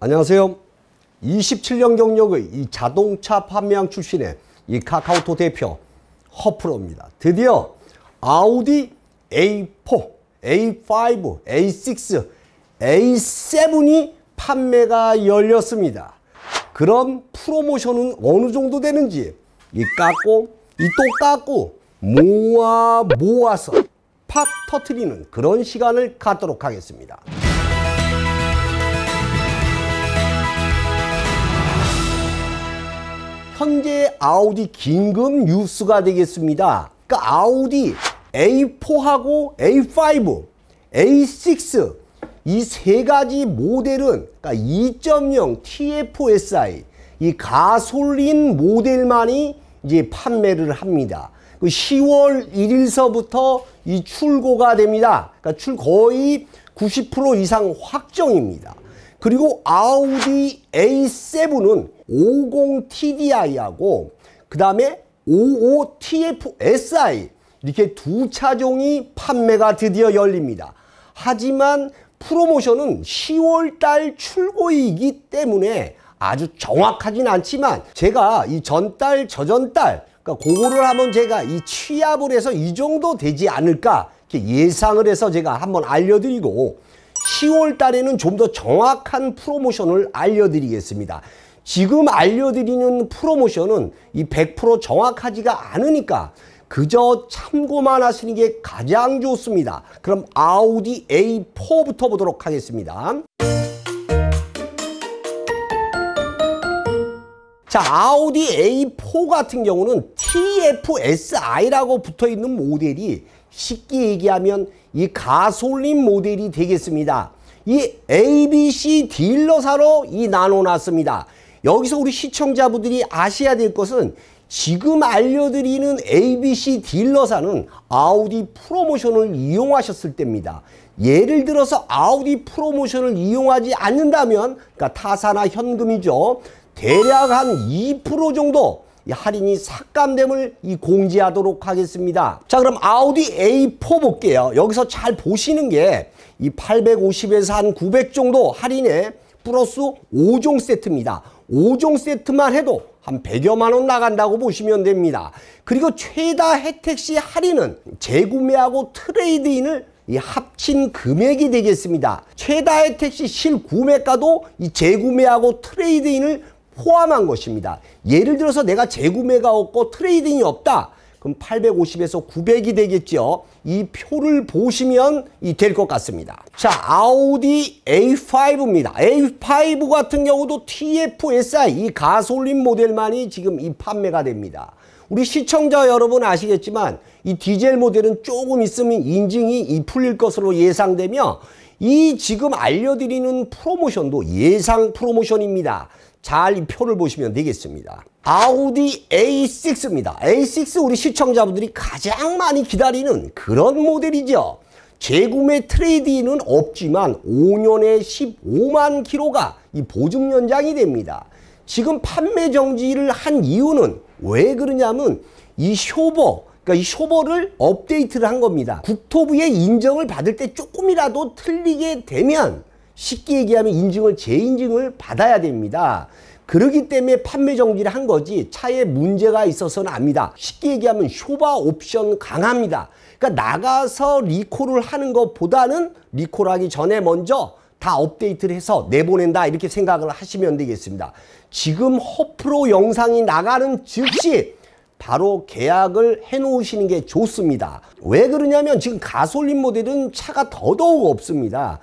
안녕하세요. 27년 경력의 이 자동차 판매왕 출신의 이 카카오톡 대표 허프로입니다. 드디어 아우디 A4, A5, A6, A7이 판매가 열렸습니다. 그럼 프로모션은 어느 정도 되는지 이 깎고 이 또 깎고 모아 모아서 팍 터트리는 그런 시간을 갖도록 하겠습니다. 현재 아우디 긴급 뉴스가 되겠습니다. 그러니까 아우디 A4하고 A5, A6 이 세 가지 모델은 그러니까 2.0 TFSI 이 가솔린 모델만이 이제 판매를 합니다. 10월 그 1일서부터 이 출고가 됩니다. 그러니까 출 거의 90% 이상 확정입니다. 그리고 아우디 A7은 50TDI하고 그 다음에 55TFSI 이렇게 두 차종이 판매가 드디어 열립니다. 하지만 프로모션은 10월달 출고이기 때문에 아주 정확하진 않지만 제가 이 전달 저전달 그러니까 그거를 한번 제가 이 취합을 해서 이 정도 되지 않을까 예상을 해서 제가 한번 알려드리고 10월 달에는 좀 더 정확한 프로모션을 알려드리겠습니다. 지금 알려드리는 프로모션은 이 100% 정확하지가 않으니까 그저 참고만 하시는 게 가장 좋습니다. 그럼 아우디 A4부터 보도록 하겠습니다. 자, 아우디 A4 같은 경우는 TFSI라고 붙어 있는 모델이 쉽게 얘기하면 이 가솔린 모델이 되겠습니다. 이 ABC 딜러사로 이 나눠놨습니다. 여기서 우리 시청자분들이 아셔야 될 것은 지금 알려드리는 ABC 딜러사는 아우디 프로모션을 이용하셨을 때입니다. 예를 들어서 아우디 프로모션을 이용하지 않는다면 그러니까 타사나 현금이죠. 대략 한 2% 정도 할인이 삭감됨을 이 공지하도록 하겠습니다. 자 그럼 아우디 A4 볼게요. 여기서 잘 보시는 게 이 850에서 한 900 정도 할인에 플러스 5종 세트입니다. 5종 세트만 해도 한 100여만 원 나간다고 보시면 됩니다. 그리고 최다 혜택 시 할인은 재구매하고 트레이드인을 이 합친 금액이 되겠습니다. 최다 혜택 시 실구매가도 이 재구매하고 트레이드인을 포함한 것입니다. 예를 들어서 내가 재구매가 없고 트레이딩이 없다. 그럼 850에서 900이 되겠죠. 이 표를 보시면 될 것 같습니다. 자, 아우디 A5입니다. A5 같은 경우도 TFSI, 이 가솔린 모델만이 지금 이 판매가 됩니다. 우리 시청자 여러분 아시겠지만 이 디젤 모델은 조금 있으면 인증이 이 풀릴 것으로 예상되며 이 지금 알려드리는 프로모션도 예상 프로모션입니다. 잘 이 표를 보시면 되겠습니다. 아우디 A6입니다. A6 우리 시청자분들이 가장 많이 기다리는 그런 모델이죠. 재구매 트레이드인은 없지만 5년에 15만 키로가 이 보증 연장이 됩니다. 지금 판매 정지를 한 이유는 왜 그러냐면 이 쇼버 그러니까 이쇼버를 업데이트를 한 겁니다. 국토부의 인정을 받을 때 조금이라도 틀리게 되면 쉽게 얘기하면 인증을 재인증을 받아야 됩니다. 그러기 때문에 판매 정지를 한 거지 차에 문제가 있어서는 압니다. 쉽게 얘기하면 쇼바 옵션 강합니다. 그러니까 나가서 리콜을 하는 것보다는 리콜하기 전에 먼저 다 업데이트를 해서 내보낸다 이렇게 생각을 하시면 되겠습니다. 지금 허프로 영상이 나가는 즉시 바로 계약을 해놓으시는 게 좋습니다. 왜 그러냐면 지금 가솔린 모델은 차가 더더욱 없습니다.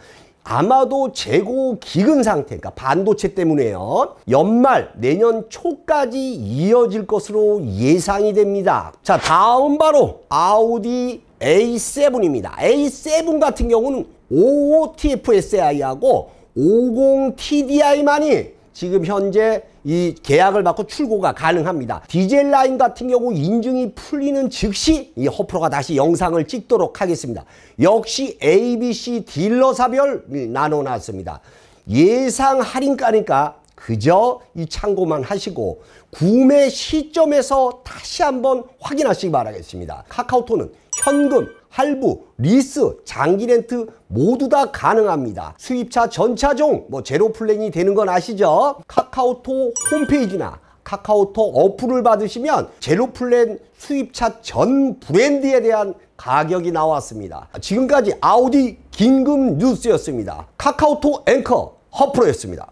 아마도 재고 기근 상태, 그러니까 반도체 때문에요. 연말 내년 초까지 이어질 것으로 예상이 됩니다. 자, 다음 바로 아우디 A7입니다. A7 같은 경우는 55TFSI하고 50TDI만이 지금 현재 이 계약을 받고 출고가 가능합니다. 디젤 라인 같은 경우 인증이 풀리는 즉시 이 허프로가 다시 영상을 찍도록 하겠습니다. 역시 ABC 딜러사별 나눠놨습니다. 예상 할인가니까 그저 이 참고만 하시고 구매 시점에서 다시 한번 확인하시기 바라겠습니다. 카카오톡은 현금, 할부, 리스, 장기 렌트 모두 다 가능합니다. 수입차 전차종 뭐 제로 플랜이 되는 건 아시죠? 카카오톡 홈페이지나 카카오톡 어플을 받으시면 제로 플랜 수입차 전 브랜드에 대한 가격이 나왔습니다. 지금까지 아우디 긴급 뉴스였습니다. 카카오톡 앵커 허프로였습니다.